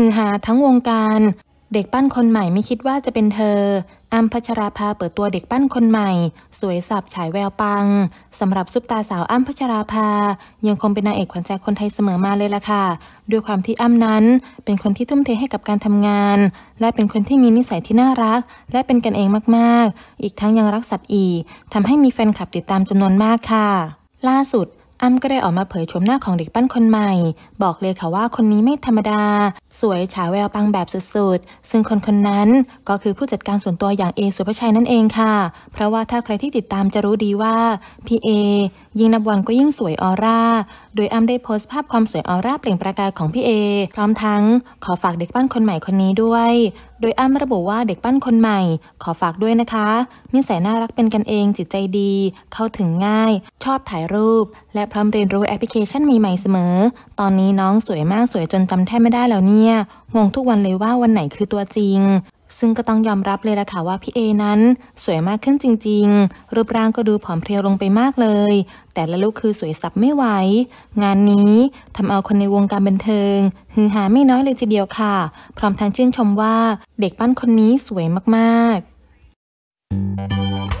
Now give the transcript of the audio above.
ือฮาทั้งวงการ เด็กปั้นคนใหม่ไม่คิดว่าจะเป็นเธออัมพัชราภาเปิดตัวเด็กปั้นคนใหม่ สวยสับฉายแววปังสำหรับซุปตาสาวอัมพัชราภายังคงเป็นนางเอกขวัญใจคนไทยเสมอมาเลยล่ะค่ะด้วยความที่อัมนั้นเป็นคนที่ทุ่มเทให้กับการทำงาน และเป็นคนที่มีนิสัยที่น่ารัก และเป็นกันเองมากๆ อีกทั้งยังรักสัตว์อีกทำให้มีแฟนคลับติดตามจำนวนมากค่ะ ล่าสุดอ้ำก็ได้ออกมาเผยชมหน้าของเด็กปั้นคนใหม่ บอกเลยค่ะว่าคนนี้ไม่ธรรมดา สวยฉาแววปังแบบสุดๆ ซึ่งคนคนนั้นก็คือผู้จัดการส่วนตัวอย่างเอสุภชัยนั่นเองค่ะ เพราะว่าถ้าใครที่ติดตามจะรู้ดีว่า พี่เอยิ่งนับวันก็ยิ่งสวยออร่า โดยอ้ำได้โพสต์ภาพความสวยออร่าเปล่งประกายของพี่เอพร้อมทั้ง ขอฝากเด็กปั้นคนใหม่คนนี้ด้วย โดยอ้ำระบุว่าเด็กปั้นคนใหม่ ขอฝากด้วยนะคะนิสัยน่ารักเป็นกันเองจิตใจดี เข้าถึงง่าย ชอบถ่ายรูปและพร้อมเรียนรู้แอปพลิเคชันมีใหม่เสมอ ตอนนี้น้องสวยมากสวยจนจำแทบไม่ได้แล้วเนี่ย งงทุกวันเลยว่าวันไหนคือตัวจริง ซึ่งก็ต้องยอมรับเลยละค่ะว่าพี่เอนั้น สวยมากขึ้นจริงๆ รูปร่างก็ดูผอมเพรียวลงไปมากเลย แต่ละลูกคือสวยสับไม่ไหว งานนี้ทำเอาคนในวงการบันเทิงฮือฮาไม่น้อยเลยทีเดียวค่ะ พร้อมทั้งชื่นชมว่า เด็กปั้นคนนี้สวยมากๆ